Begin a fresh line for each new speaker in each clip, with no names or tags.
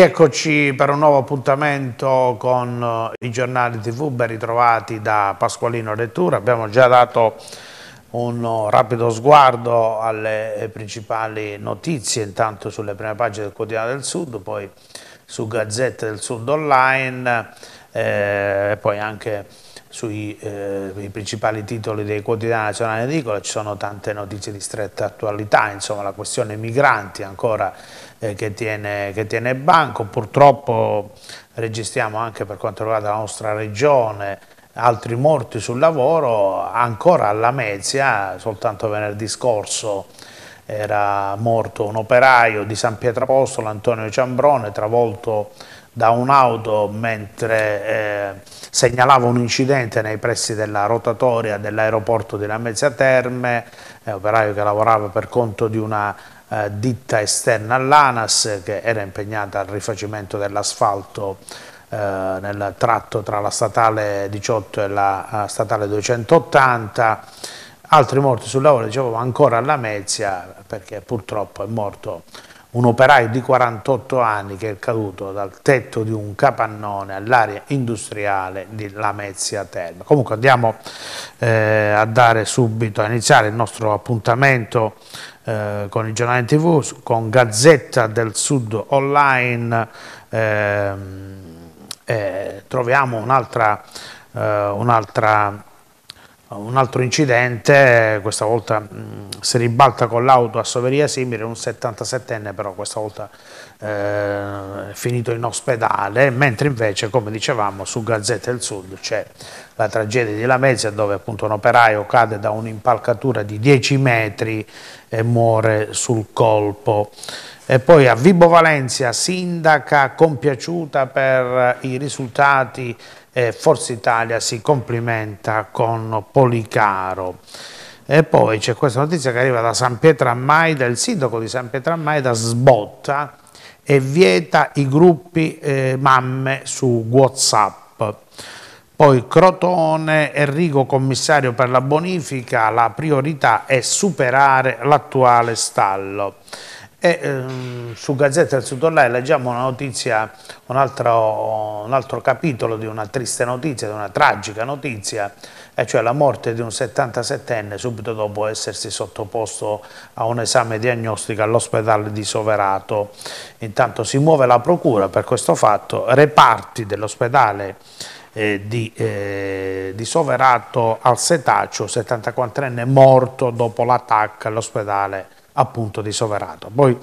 Rieccoci per un nuovo appuntamento con eh, i giornali TV ben ritrovati da Pasqualino Lettura. Abbiamo già dato un eh, rapido sguardo alle eh, principali notizie, intanto sulle prime pagine del Quotidiano del Sud, poi su Gazzette del Sud Online eh, e poi anche sui eh, principali titoli dei quotidiani nazionali edicola, ci sono tante notizie di stretta attualità, insomma la questione migranti ancora eh, che, tiene, che tiene banco. Purtroppo registriamo anche per quanto riguarda la nostra regione altri morti sul lavoro, ancora alla Mezia, soltanto venerdì scorso era morto un operaio di San Pietro Apostolo, Antonio Ciambrone, travolto da un'auto mentre eh, segnalava un incidente nei pressi della rotatoria dell'aeroporto di Lamezia Terme, operaio che lavorava per conto di una eh, ditta esterna all'ANAS che era impegnata al rifacimento dell'asfalto eh, nel tratto tra la statale 18 e la eh, statale 280 altri morti sul lavoro, dicevo ancora alla Mezia perché purtroppo è morto un operaio di 48 anni che è caduto dal tetto di un capannone all'area industriale di Lamezia Terme. Comunque andiamo eh, a dare subito, a iniziare il nostro appuntamento eh, con il giornale tv, con Gazzetta del Sud online, ehm, eh, troviamo un'altra eh, un un altro incidente, questa volta mm, si ribalta con l'auto a Soveria Simile, un 77enne però questa volta eh, è finito in ospedale, mentre invece come dicevamo su Gazzetta del Sud c'è la tragedia di Lamezia dove appunto un operaio cade da un'impalcatura di 10 metri e muore sul colpo. E poi a Vibo Valencia, sindaca compiaciuta per i risultati e Forza Italia si complimenta con Policaro. E poi c'è questa notizia che arriva da San Pietro a Maida, il sindaco di San Pietro a Maida sbotta e vieta i gruppi eh, mamme su Whatsapp. Poi Crotone, Enrico commissario per la bonifica, la priorità è superare l'attuale stallo. E, ehm, su Gazzetta del Sud Online leggiamo una notizia, un altro, un altro, capitolo di una triste notizia, di una tragica notizia, e cioè la morte di un 77enne subito dopo essersi sottoposto a un esame diagnostico all'ospedale di Soverato. Intanto si muove la procura per questo fatto, reparti dell'ospedale eh, di, eh, di, Soverato al Setaccio, 74enne morto dopo l'attacco all'ospedale di appunto di Soverato. Poi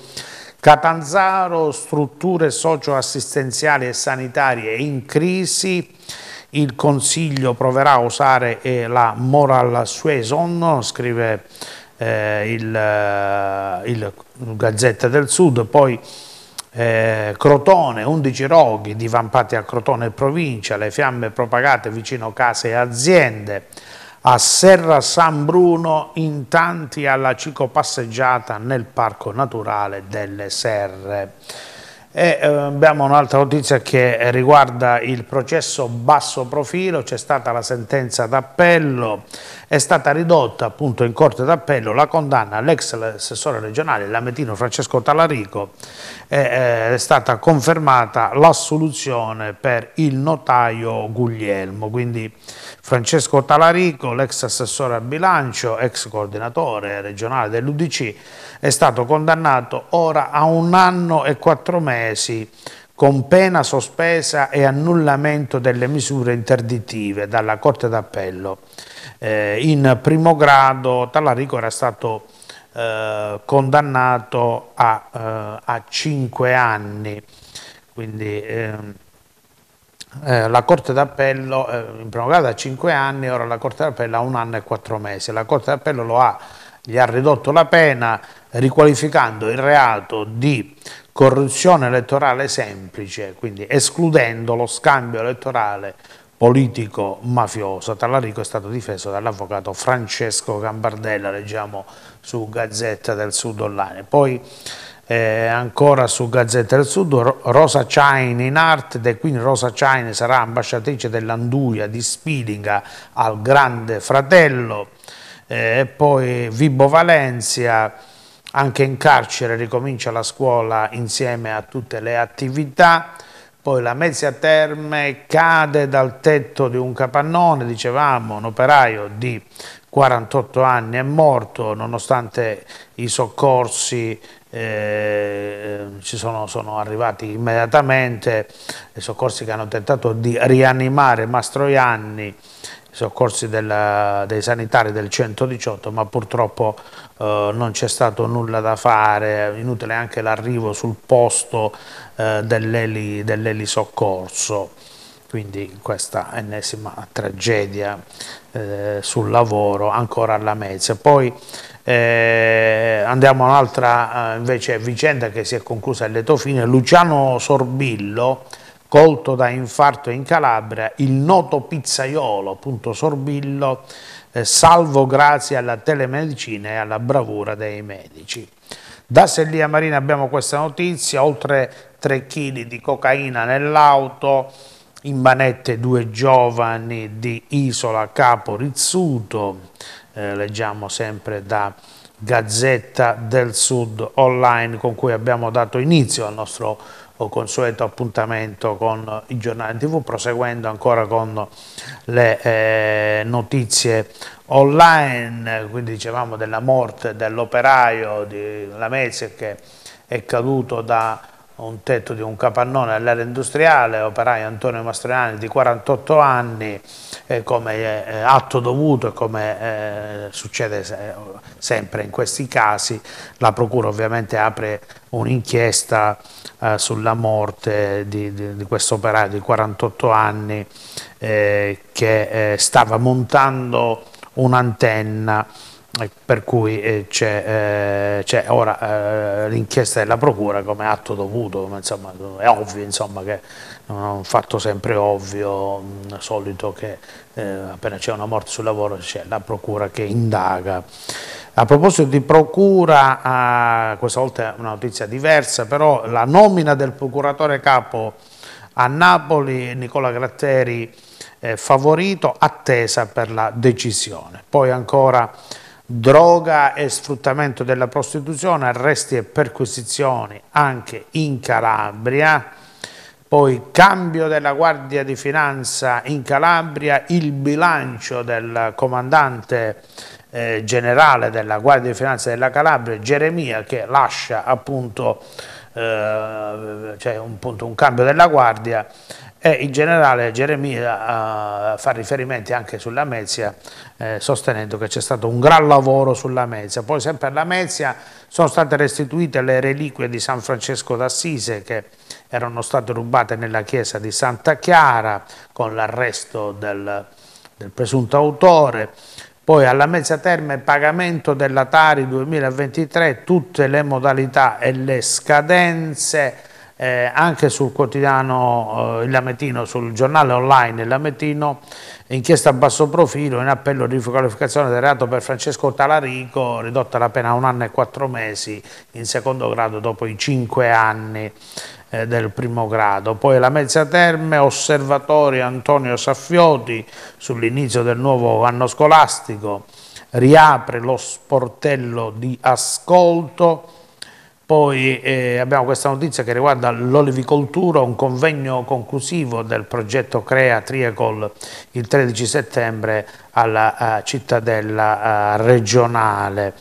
Catanzaro, strutture socio-assistenziali e sanitarie in crisi, il Consiglio proverà a usare eh, la moral suason, scrive eh, il, eh, il, Gazzetta del Sud, poi eh, Crotone, 11 roghi divampati a Crotone e provincia, le fiamme propagate vicino case e aziende, a Serra San Bruno in tanti alla cicopasseggiata nel Parco Naturale delle Serre. E, eh, abbiamo un'altra notizia che riguarda il processo basso profilo, c'è stata la sentenza d'appello, è stata ridotta appunto in corte d'appello la condanna all'ex assessore regionale Lametino Francesco Talarico e, eh, è stata confermata l'assoluzione per il notaio Guglielmo, quindi Francesco Talarico, l'ex assessore al bilancio, ex coordinatore regionale dell'Udc, è stato condannato ora a un anno e quattro mesi con pena sospesa e annullamento delle misure interdittive dalla Corte d'Appello. Eh, in primo grado Talarico era stato eh, condannato a, eh, a, 5 anni, quindi ehm, eh, la Corte d'Appello, eh, in primo grado ha 5 anni, ora la Corte d'Appello ha un anno e 4 mesi, la Corte d'Appello lo ha, gli ha ridotto la pena riqualificando il reato di corruzione elettorale semplice, quindi escludendo lo scambio elettorale politico mafioso. Tallarico è stato difeso dall'avvocato Francesco Gambardella, leggiamo su Gazzetta del Sud Online. Poi eh, ancora su Gazzetta del Sud, Rosa Chain in arte, e quindi Rosa Chain sarà ambasciatrice dell'Anduia di Spidinga al Grande Fratello, eh, poi Vibo Valencia, anche in carcere ricomincia la scuola insieme a tutte le attività, poi la Mezia Terme cade dal tetto di un capannone, dicevamo, un operaio di 48 anni è morto nonostante i soccorsi eh, ehm, ci sono, sono, arrivati immediatamente i soccorsi che hanno tentato di rianimare Mastroianni, i soccorsi della, dei sanitari del 118, ma purtroppo eh, non c'è stato nulla da fare, inutile anche l'arrivo sul posto eh, dell'elisoccorso. Dell Quindi questa ennesima tragedia eh, sul lavoro ancora alla Mezia. Poi eh, andiamo a un'altra eh, invece vicenda che si è conclusa a lieto fine. Luciano Sorbillo, colto da infarto in Calabria, il noto pizzaiolo, appunto Sorbillo, eh, salvo grazie alla telemedicina e alla bravura dei medici. Da Sellia Marina abbiamo questa notizia, oltre 3 kg di cocaina nell'auto, in manette due giovani di Isola Capo Rizzuto, eh, leggiamo sempre da Gazzetta del Sud online con cui abbiamo dato inizio al nostro consueto appuntamento con i giornali tv, proseguendo ancora con le eh, notizie online, quindi dicevamo della morte dell'operaio di Lamezia che è caduto da un tetto di un capannone all'area industriale, operaio Antonio Mastroianni di 48 anni, eh, come eh, atto dovuto e come eh, succede se, sempre in questi casi, la Procura ovviamente apre un'inchiesta eh, sulla morte di, di, di questo operaio di 48 anni eh, che eh, stava montando un'antenna eh, per cui eh, eh, c'è, ora l'inchiesta della Procura come atto dovuto, come insomma, è ovvio insomma, che è un fatto sempre ovvio, mh, mm, solito che appena c'è una morte sul lavoro c'è la Procura che indaga. A proposito di Procura, questa volta è una notizia diversa, però la nomina del procuratore capo a Napoli, Nicola Gratteri, favorito, attesa per la decisione. Poi ancora droga e sfruttamento della prostituzione, arresti e perquisizioni anche in Calabria, poi cambio della Guardia di Finanza in Calabria, il bilancio del comandante eh, generale della Guardia di Finanza della Calabria, Geremia, che lascia appunto eh, cioè un, appunto, un cambio della Guardia e il generale Geremia uh, fa riferimenti anche sulla Mezia eh, sostenendo che c'è stato un gran lavoro sulla Mezia. Poi sempre alla Mezia sono state restituite le reliquie di San Francesco d'Assise che erano state rubate nella chiesa di Santa Chiara con l'arresto del, del presunto autore. Poi alla Mezia Terme pagamento della Tari 2023, tutte le modalità e le scadenze eh, anche sul quotidiano eh, Il Lametino, sul giornale online Il Lametino, inchiesta a basso profilo in appello di riqualificazione del reato per Francesco Talarico, ridotta la pena a un anno e quattro mesi in secondo grado dopo i cinque anni eh, del primo grado. Poi la mezza terme, osservatorio Antonio Saffioti sull'inizio del nuovo anno scolastico, riapre lo sportello di ascolto, poi eh, abbiamo questa notizia che riguarda l'olivicoltura, un convegno conclusivo del progetto Crea Triacol il 13 settembre alla eh, cittadella eh, regionale.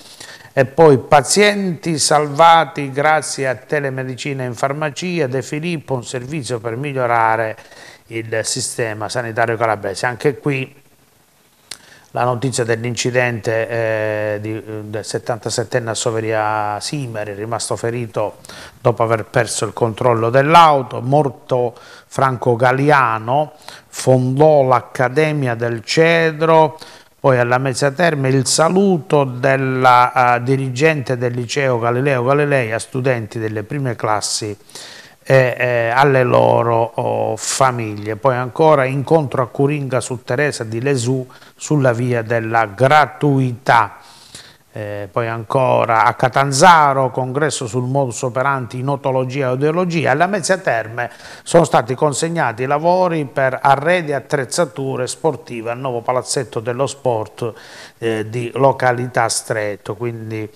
E poi pazienti salvati grazie a telemedicina in farmacia, De Filippo, un servizio per migliorare il sistema sanitario calabrese. Anche qui la notizia dell'incidente eh, del 77enne a Soveria Simeri, rimasto ferito dopo aver perso il controllo dell'auto, morto Franco Galiano, fondò l'Accademia del Cedro, poi alla Mezza Terme il saluto della uh, dirigente del liceo Galileo Galilei a studenti delle prime classi eh, alle loro oh, famiglie. Poi ancora incontro a Curinga su Teresa di Lesù sulla via della gratuità. Eh, poi ancora a Catanzaro, congresso sul modus operandi in otologia e odeologia. Alla Mezzia Terme sono stati consegnati i lavori per arredi e attrezzature sportive al nuovo palazzetto dello sport eh, di località Stretto. Quindi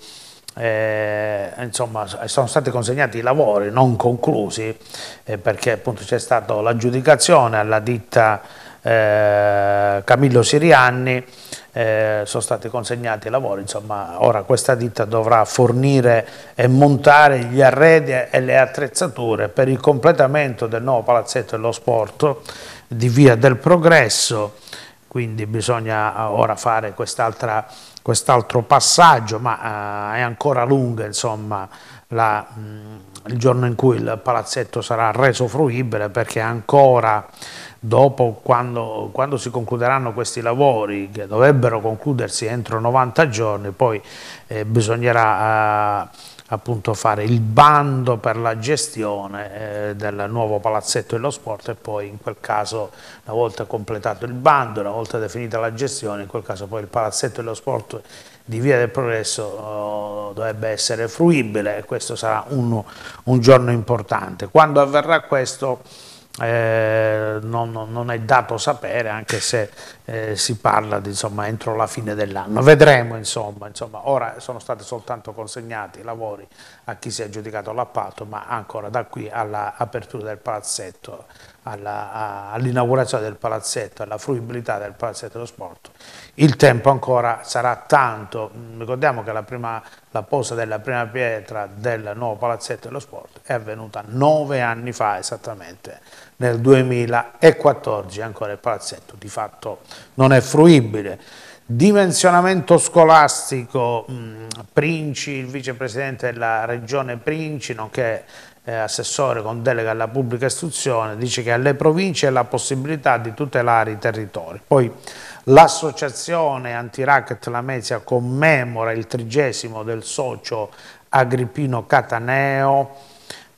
eh, insomma, sono stati consegnati i lavori non conclusi eh, perché appunto c'è stata l'aggiudicazione alla ditta eh, Camillo Sirianni eh, sono stati consegnati i lavori, insomma ora questa ditta dovrà fornire e montare gli arredi e le attrezzature per il completamento del nuovo palazzetto dello sport di Via del Progresso, quindi bisogna eh, ora fare quest'altra quest'altro passaggio, ma eh, è ancora lunga insomma, la, mm, il giorno in cui il palazzetto sarà reso fruibile perché ancora dopo quando, quando, si concluderanno questi lavori che dovrebbero concludersi entro 90 giorni poi eh, bisognerà eh, appunto fare il bando per la gestione eh, del nuovo palazzetto dello sport e poi in quel caso una volta completato il bando, una volta definita la gestione, in quel caso poi il palazzetto dello sport di Via del Progresso eh, dovrebbe essere fruibile e questo sarà un, un giorno importante. Quando avverrà questo eh, non, non, è dato sapere, anche se eh, si parla di, insomma, entro la fine dell'anno. Vedremo, insomma, insomma, ora sono stati soltanto consegnati i lavori a chi si è aggiudicato l'appalto, ma ancora da qui all'apertura del palazzetto, all'inaugurazione all del palazzetto, alla fruibilità del palazzetto dello sport, il tempo ancora sarà tanto. Ricordiamo che la, prima, la posa della prima pietra del nuovo palazzetto dello sport è avvenuta nove anni fa esattamente nel 2014, ancora il palazzetto di fatto non è fruibile. Dimensionamento scolastico, mm, Princi, il vicepresidente della regione Princi, nonché eh, assessore con delega alla pubblica istruzione, dice che alle province è la possibilità di tutelare i territori. Poi l'associazione anti-racket Lamezia commemora il trigesimo del socio Agrippino Cataneo,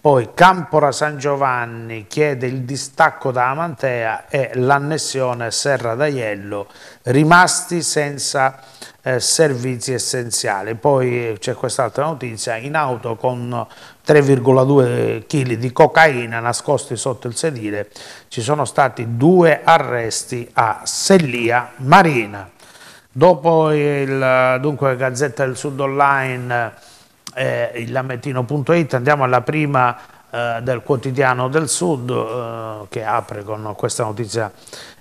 poi Campora San Giovanni chiede il distacco da Amantea e l'annessione Serra d'Aiello, rimasti senza eh, servizi essenziali. Poi eh, c'è quest'altra notizia, in auto con 3,2 kg di cocaina nascosti sotto il sedile ci sono stati due arresti a Sellia Marina. Dopo il dunque, Gazzetta del Sud Online eh, il lamentino.it, andiamo alla prima eh, del quotidiano del Sud eh, che apre con questa notizia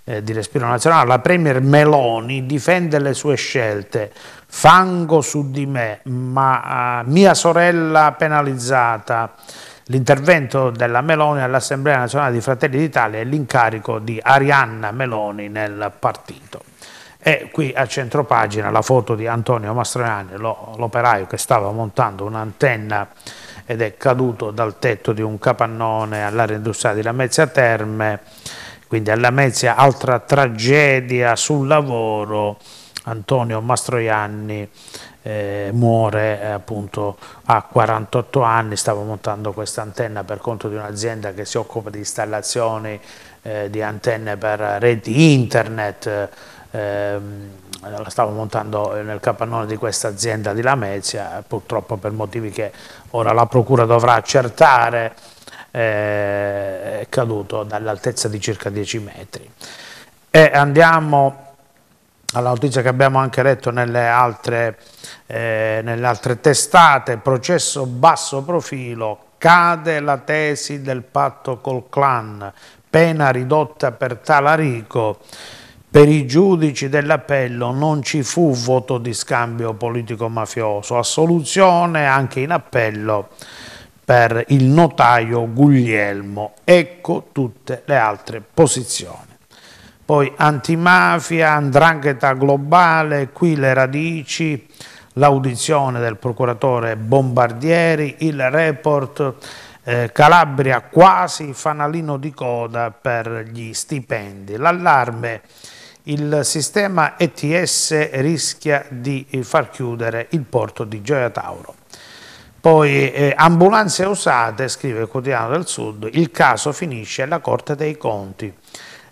eh, di respiro nazionale. La Premier Meloni difende le sue scelte, fango su di me, ma eh, mia sorella penalizzata. L'intervento della Meloni all'Assemblea nazionale di Fratelli d'Italia e l'incarico di Arianna Meloni nel partito e qui a centro pagina la foto di Antonio Mastroianni, l'operaio che stava montando un'antenna ed è caduto dal tetto di un capannone all'area industriale di Lamezia Terme, quindi a Lamezia altra tragedia sul lavoro, Antonio Mastroianni eh, muore eh, appunto a 48 anni, stava montando questa antenna per conto di un'azienda che si occupa di installazioni eh, di antenne per reti internet, ehm, la stavo montando nel capannone di questa azienda di Lamezia, purtroppo per motivi che ora la procura dovrà accertare, eh, è caduto dall'altezza di circa 10 metri. E andiamo alla notizia che abbiamo anche letto nelle altre, eh, nelle altre testate, processo basso profilo, cade la tesi del patto col clan, pena ridotta per Talarico. Per i giudici dell'appello non ci fu voto di scambio politico-mafioso, assoluzione anche in appello per il notaio Guglielmo. Ecco tutte le altre posizioni. Poi antimafia, andrangheta globale, qui le radici, l'audizione del procuratore Bombardieri, il report eh, Calabria quasi fanalino di coda per gli stipendi. L'allarme il sistema ETS rischia di eh, far chiudere il porto di Gioia Tauro. Poi eh, ambulanze usate, scrive il quotidiano del Sud, il caso finisce alla Corte dei Conti.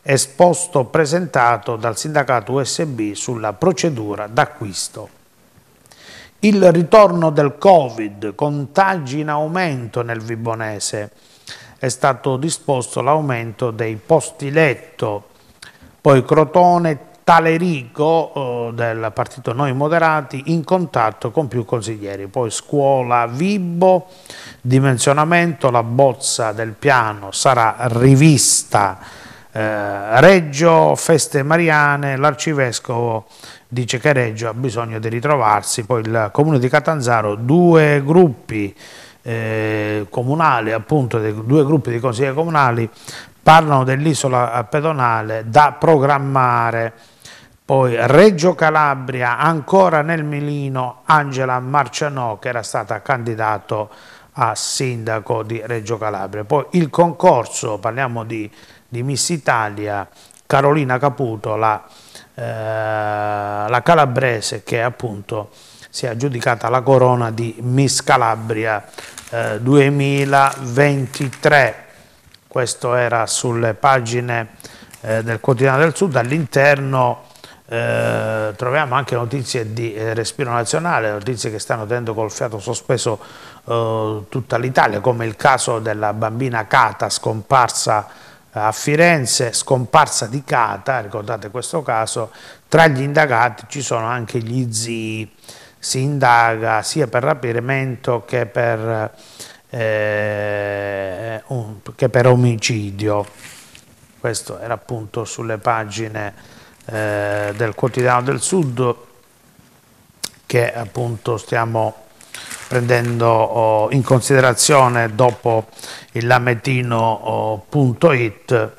Esposto presentato dal sindacato USB sulla procedura d'acquisto. Il ritorno del Covid, contagi in aumento nel Vibonese. È stato disposto l'aumento dei posti letto poi Crotone, Talerico eh, del partito Noi Moderati in contatto con più consiglieri, poi scuola Vibbo, dimensionamento, la bozza del piano sarà rivista, eh, Reggio, feste mariane, l'arcivescovo dice che Reggio ha bisogno di ritrovarsi, poi il comune di Catanzaro, due gruppi, eh, comunale, appunto dei due gruppi di consiglieri comunali, parlano dell'isola pedonale da programmare. Poi Reggio Calabria, ancora nel Milino, Angela Marcianò che era stata candidato a sindaco di Reggio Calabria. Poi il concorso, parliamo di, di Miss Italia, Carolina Caputo, la, eh, la calabrese che appunto si è aggiudicata la corona di Miss Calabria eh, 2023. Questo era sulle pagine eh, del quotidiano del Sud, all'interno eh, troviamo anche notizie di eh, respiro nazionale, notizie che stanno tenendo col fiato sospeso eh, tutta l'Italia, come il caso della bambina Cata scomparsa eh, a Firenze, scomparsa di Cata, ricordate questo caso, tra gli indagati ci sono anche gli zii si indaga sia per rapimento che per, eh, un, che per omicidio. Questo era appunto sulle pagine eh, del quotidiano del Sud che appunto stiamo prendendo oh, in considerazione dopo il lametino.it oh,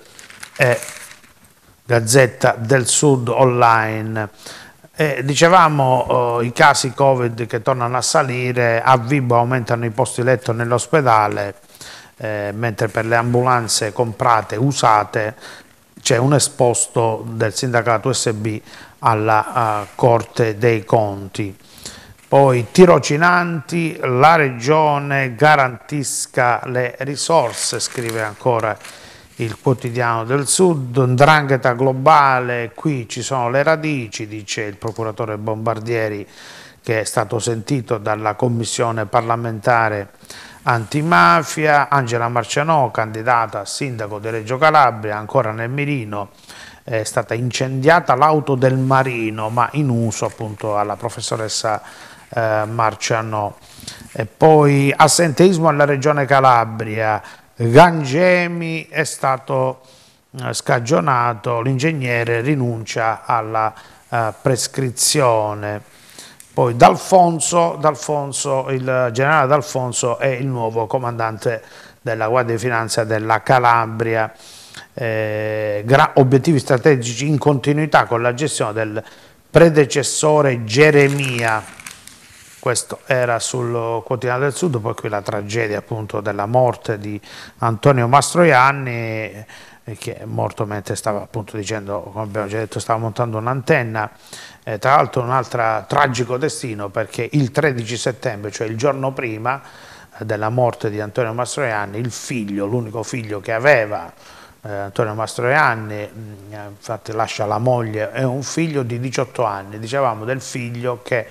e Gazzetta del Sud online. Eh, dicevamo eh, i casi Covid che tornano a salire, a Vibo aumentano i posti letto nell'ospedale, eh, mentre per le ambulanze comprate, usate, c'è un esposto del sindacato SB alla uh, Corte dei Conti. Poi tirocinanti, la Regione garantisca le risorse, scrive ancora il quotidiano del Sud, Ndrangheta globale, qui ci sono le radici, dice il procuratore Bombardieri che è stato sentito dalla commissione parlamentare antimafia, Angela Marcianò, candidata a sindaco di Reggio Calabria, ancora nel mirino, è stata incendiata l'auto del marino, ma in uso appunto alla professoressa eh, Marcianò. E poi assenteismo alla regione Calabria, Gangemi è stato eh, scagionato, l'ingegnere rinuncia alla eh, prescrizione. Poi D'Alfonso, il generale D'Alfonso è il nuovo comandante della Guardia di Finanza della Calabria, eh, obiettivi strategici in continuità con la gestione del predecessore Geremia. Questo era sul Quotidiano del Sud, poi qui la tragedia appunto della morte di Antonio Mastroianni eh, che è morto mentre stava appunto dicendo, come abbiamo già detto, stava montando un'antenna. Eh, tra l'altro un altro tragico destino perché il 13 settembre, cioè il giorno prima eh, della morte di Antonio Mastroianni, il figlio, l'unico figlio che aveva, eh, Antonio Mastroianni, mm, infatti lascia la moglie è un figlio di 18 anni, dicevamo del figlio che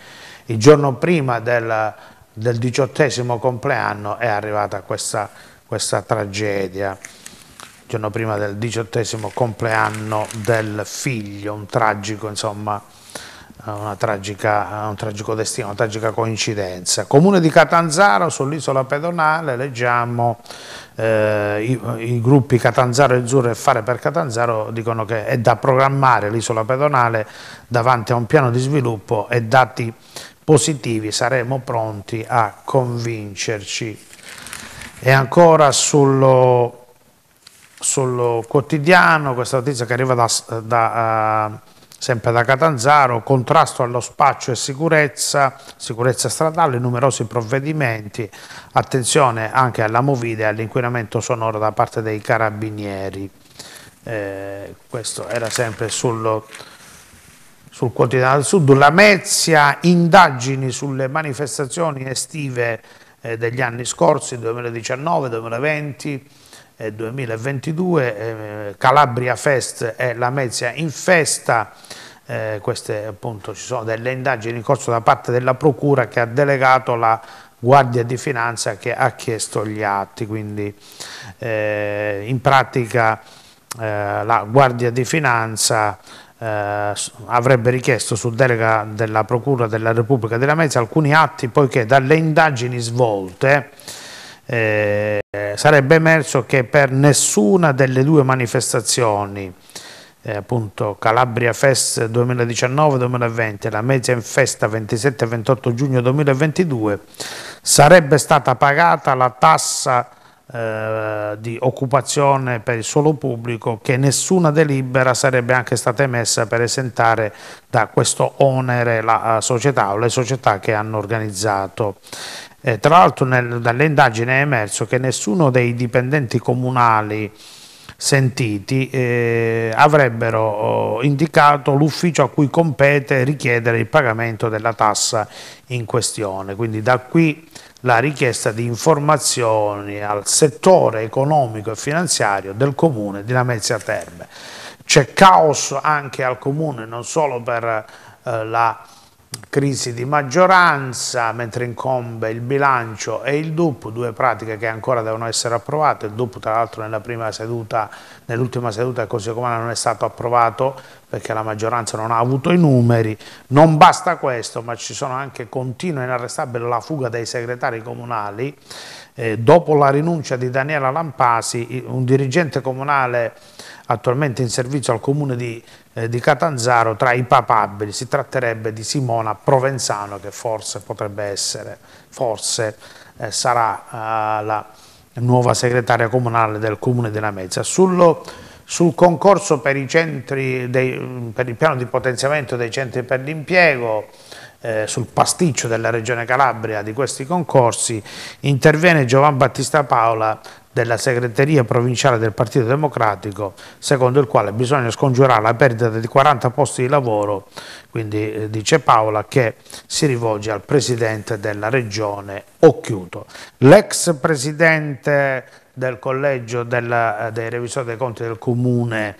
il giorno prima del, diciottesimo compleanno è arrivata questa, questa tragedia, il giorno prima del diciottesimo compleanno del figlio, un tragico insomma tragica, un tragico destino, una tragica coincidenza. Comune di Catanzaro, sull'isola pedonale, leggiamo eh, i, i, gruppi Catanzaro e Zurro e Fare per Catanzaro dicono che è da programmare l'isola pedonale davanti a un piano di sviluppo e dati positivi saremo pronti a convincerci. E ancora sullo, sullo quotidiano, questa notizia che arriva da... da uh, sempre da Catanzaro, contrasto allo spaccio e sicurezza, sicurezza stradale, numerosi provvedimenti, attenzione anche alla movida e all'inquinamento sonoro da parte dei carabinieri. Eh, questo era sempre sul, sul quotidiano del Sud. Lamezia, indagini sulle manifestazioni estive eh, degli anni scorsi, 2019-2020 2022, eh, Calabria Fest e la Mezia in festa, eh, queste appunto ci sono delle indagini in corso da parte della Procura che ha delegato la Guardia di Finanza che ha chiesto gli atti, quindi eh, in pratica eh, la Guardia di Finanza eh, avrebbe richiesto su delega della Procura della Repubblica della Mezza alcuni atti poiché dalle indagini svolte eh, sarebbe emerso che per nessuna delle due manifestazioni, eh, appunto Calabria Fest 2019-2020 e la in Festa 27-28 giugno 2022, sarebbe stata pagata la tassa eh, di occupazione per il suolo pubblico che nessuna delibera sarebbe anche stata emessa per esentare da questo onere la eh, società o le società che hanno organizzato eh, tra l'altro dall'indagine è emerso che nessuno dei dipendenti comunali sentiti eh, avrebbero oh, indicato l'ufficio a cui compete richiedere il pagamento della tassa in questione. Quindi da qui la richiesta di informazioni al settore economico e finanziario del comune di Lamezia Terme. C'è caos anche al comune non solo per eh, la crisi di maggioranza, mentre incombe il bilancio e il DUP, due pratiche che ancora devono essere approvate, il DUP tra l'altro nell'ultima seduta, nell seduta del Consiglio Comunale non è stato approvato perché la maggioranza non ha avuto i numeri, non basta questo ma ci sono anche continua e inarrestabile la fuga dei segretari comunali eh, dopo la rinuncia di Daniela Lampasi, un dirigente comunale attualmente in servizio al comune di, eh, di, Catanzaro, tra i papabili si tratterebbe di Simona Provenzano che forse potrebbe essere, forse eh, sarà eh, la nuova segretaria comunale del comune di Lamezia. Sullo, sul concorso per, dei, per il piano di potenziamento dei centri per l'impiego, eh, sul pasticcio della Regione Calabria di questi concorsi, interviene Giovan Battista Paola della segreteria provinciale del Partito Democratico, secondo il quale bisogna scongiurare la perdita di 40 posti di lavoro, quindi eh, dice Paola che si rivolge al presidente della regione Occhiuto. L'ex presidente del collegio della, eh, dei revisori dei conti del comune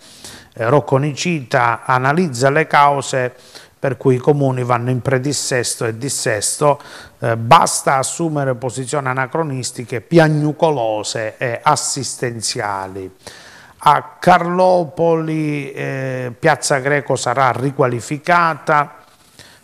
eh, Rocco Nicita analizza le cause per cui i comuni vanno in predissesto e dissesto, eh, basta assumere posizioni anacronistiche, piagnucolose e assistenziali. A Carlopoli eh, Piazza Greco sarà riqualificata,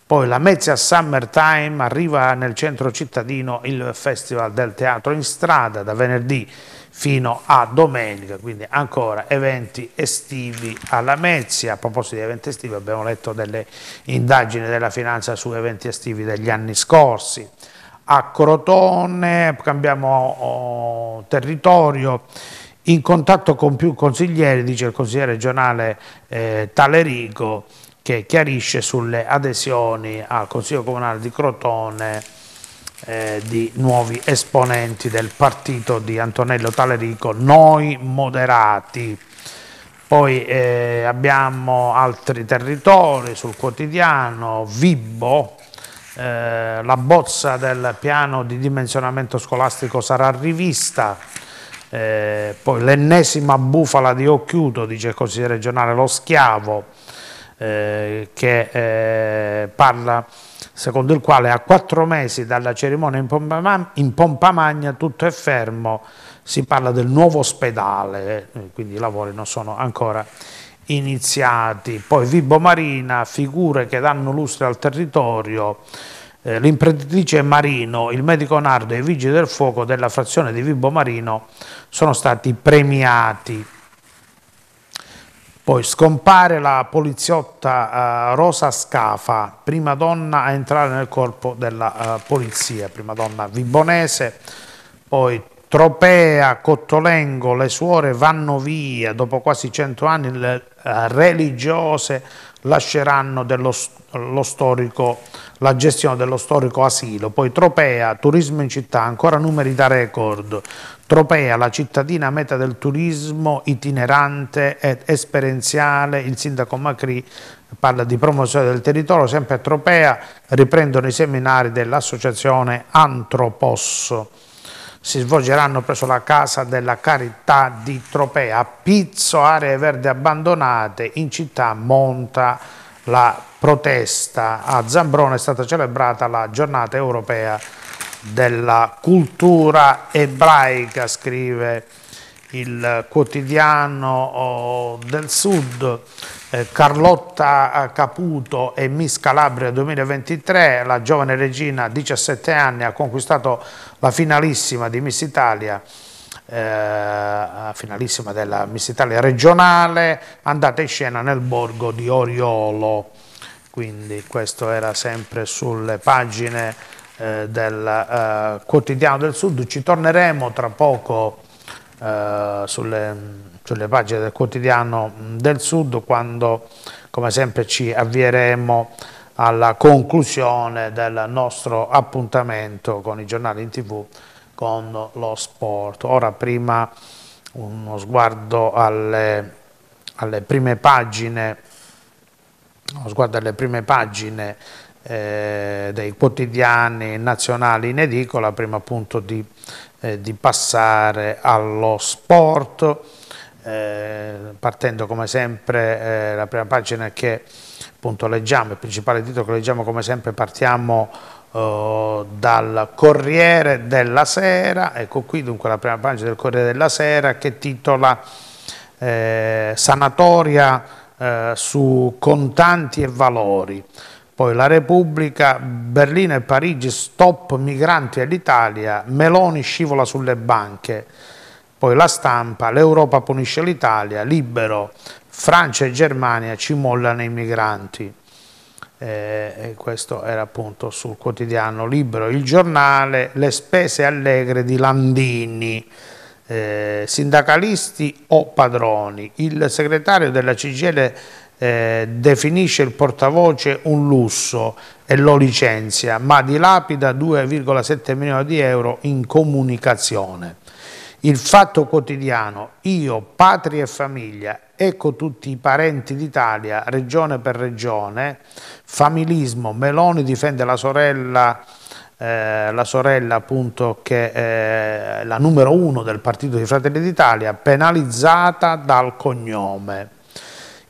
poi la Mezia Summertime arriva nel centro cittadino il Festival del Teatro in Strada da venerdì fino a domenica, quindi ancora eventi estivi alla Mezia. A proposito di eventi estivi abbiamo letto delle indagini della finanza su eventi estivi degli anni scorsi. A Crotone cambiamo oh, territorio, in contatto con più consiglieri, dice il consigliere regionale eh, Talerico, che chiarisce sulle adesioni al Consiglio Comunale di Crotone eh, di nuovi esponenti del partito di Antonello Talerico, noi moderati. Poi eh, abbiamo altri territori sul quotidiano, Vibbo, eh, la bozza del piano di dimensionamento scolastico sarà rivista, eh, poi l'ennesima bufala di Occhiuto, dice il consigliere regionale Lo Schiavo, eh, che eh, parla secondo il quale a quattro mesi dalla cerimonia in Pompa, in Pompa Magna tutto è fermo, si parla del nuovo ospedale, eh, quindi i lavori non sono ancora iniziati. Poi Vibo Marina, figure che danno lustre al territorio, eh, l'imprenditrice Marino, il medico Nardo e i vigili del fuoco della frazione di Vibo Marino sono stati premiati. Poi scompare la poliziotta eh, Rosa Scafa, prima donna a entrare nel corpo della eh, polizia, prima donna vibonese, poi Tropea, Cottolengo, le suore vanno via, dopo quasi cento anni le eh, religiose lasceranno dello, lo storico, la gestione dello storico asilo, poi Tropea, turismo in città, ancora numeri da record, Tropea, la cittadina meta del turismo itinerante ed esperienziale, il sindaco Macri parla di promozione del territorio, sempre a Tropea riprendono i seminari dell'associazione Antropos. Si svolgeranno presso la Casa della Carità di Tropea, a Pizzo, aree verdi abbandonate, in città monta la protesta. A Zambrone è stata celebrata la giornata europea della cultura ebraica, scrive il quotidiano eh, del Sud, eh, Carlotta eh, Caputo e Miss Calabria 2023, la giovane regina 17 anni ha conquistato la finalissima di Miss Italia eh, finalissima della Miss Italia regionale, andata in scena nel borgo di Oriolo. Quindi questo era sempre sulle pagine eh, del eh, quotidiano del Sud, ci torneremo tra poco eh, sulle, sulle pagine del quotidiano del Sud quando come sempre ci avvieremo alla conclusione del nostro appuntamento con i giornali in tv con lo sport. Ora prima uno sguardo alle, alle prime pagine, uno sguardo alle prime pagine eh, dei quotidiani nazionali in edicola prima appunto di, eh, di passare allo sport, eh, partendo come sempre eh, la prima pagina che appunto leggiamo, il principale titolo che leggiamo come sempre partiamo oh, dal Corriere della Sera, ecco qui dunque la prima pagina del Corriere della Sera che titola eh, Sanatoria eh, su contanti e valori, poi la Repubblica, Berlino e Parigi, stop migranti all'Italia, Meloni scivola sulle banche. Poi la stampa, l'Europa punisce l'Italia, libero, Francia e Germania ci mollano i migranti. Eh, questo era appunto sul quotidiano Libero. Il giornale, le spese allegre di Landini. Eh, sindacalisti o padroni. Il segretario della CGL eh, definisce il portavoce un lusso e lo licenzia, ma dilapida 2,7 milioni di euro in comunicazione. Il fatto quotidiano, io, patria e famiglia, ecco tutti i parenti d'Italia, regione per regione, familismo, Meloni difende la sorella, eh, la sorella appunto che è eh, la numero uno del partito di Fratelli d'Italia, penalizzata dal cognome.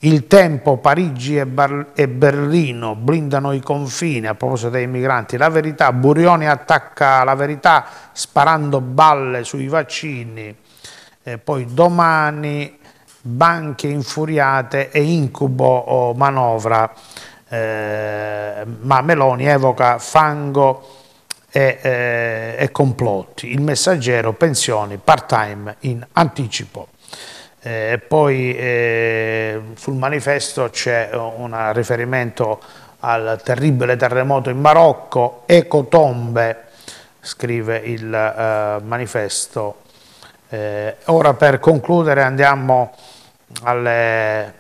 Il tempo, Parigi e, Bar e Berlino blindano i confini a proposito dei migranti. La verità, Burioni attacca la verità sparando balle sui vaccini. E poi domani banche infuriate e incubo o manovra. Eh, ma Meloni evoca fango e, eh, e complotti. Il messaggero, pensioni, part time in anticipo. Eh, poi eh, sul manifesto c'è un riferimento al terribile terremoto in Marocco, ecotombe, scrive il eh, manifesto. Eh, ora per concludere andiamo alle,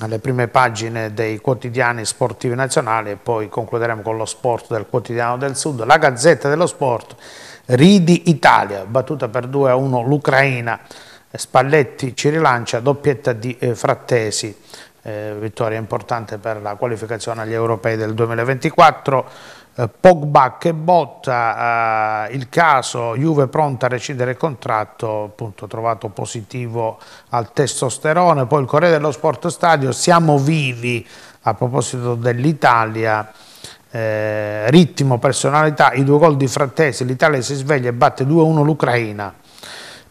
alle prime pagine dei quotidiani sportivi nazionali e poi concluderemo con lo sport del quotidiano del Sud. La Gazzetta dello Sport, Ridi Italia, battuta per 2 a 1 l'Ucraina Spalletti ci rilancia, doppietta di eh, Frattesi, eh, vittoria importante per la qualificazione agli europei del 2024. Eh, Pogba che botta, eh, il caso, Juve pronta a recidere il contratto, appunto trovato positivo al testosterone. Poi il Corriere dello Sport Stadio, siamo vivi a proposito dell'Italia. Eh, ritmo, personalità, i due gol di Frattesi, l'Italia si sveglia e batte 2-1 l'Ucraina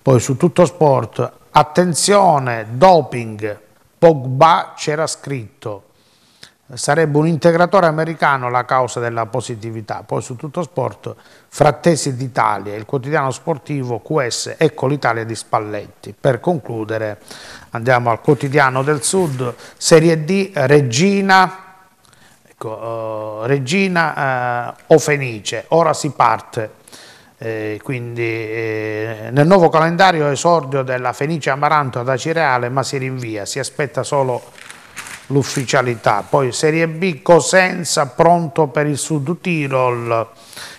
poi su tutto sport, attenzione, doping, Pogba c'era scritto, sarebbe un integratore americano la causa della positività. Poi su tutto sport, Frattesi d'Italia, il quotidiano sportivo QS, ecco l'Italia di Spalletti. Per concludere andiamo al quotidiano del Sud, Serie D, Regina, uh, Regina uh, eh, o Fenice, ora si parte eh, quindi eh, nel nuovo calendario esordio della Fenice Amaranto da Cireale ma si rinvia, si aspetta solo l'ufficialità. Poi Serie B Cosenza pronto per il Sud Tirol,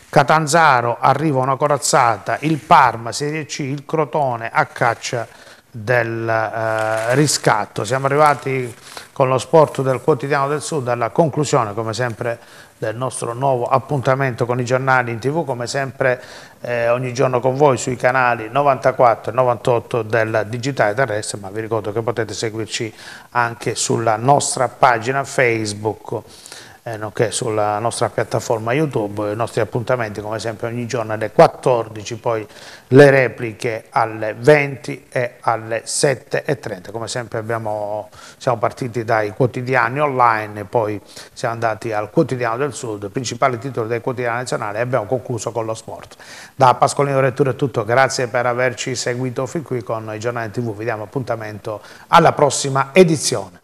Catanzaro arriva una corazzata, il Parma Serie C, il Crotone a caccia del eh, riscatto. Siamo arrivati con lo sport del quotidiano del Sud alla conclusione come sempre del nostro nuovo appuntamento con i giornali in tv come sempre eh, ogni giorno con voi sui canali 94 e 98 del digitale terrestre ma vi ricordo che potete seguirci anche sulla nostra pagina Facebook eh, nonché sulla nostra piattaforma YouTube, i nostri appuntamenti come sempre ogni giorno alle 14, poi le repliche alle 20 e alle 7.30. Come sempre abbiamo, siamo partiti dai quotidiani online, poi siamo andati al quotidiano del Sud, principale titolo dei quotidiani nazionali e abbiamo concluso con lo sport. Da Pascolino Rettura è tutto, grazie per averci seguito fin qui con i giornali TV, vi diamo appuntamento alla prossima edizione.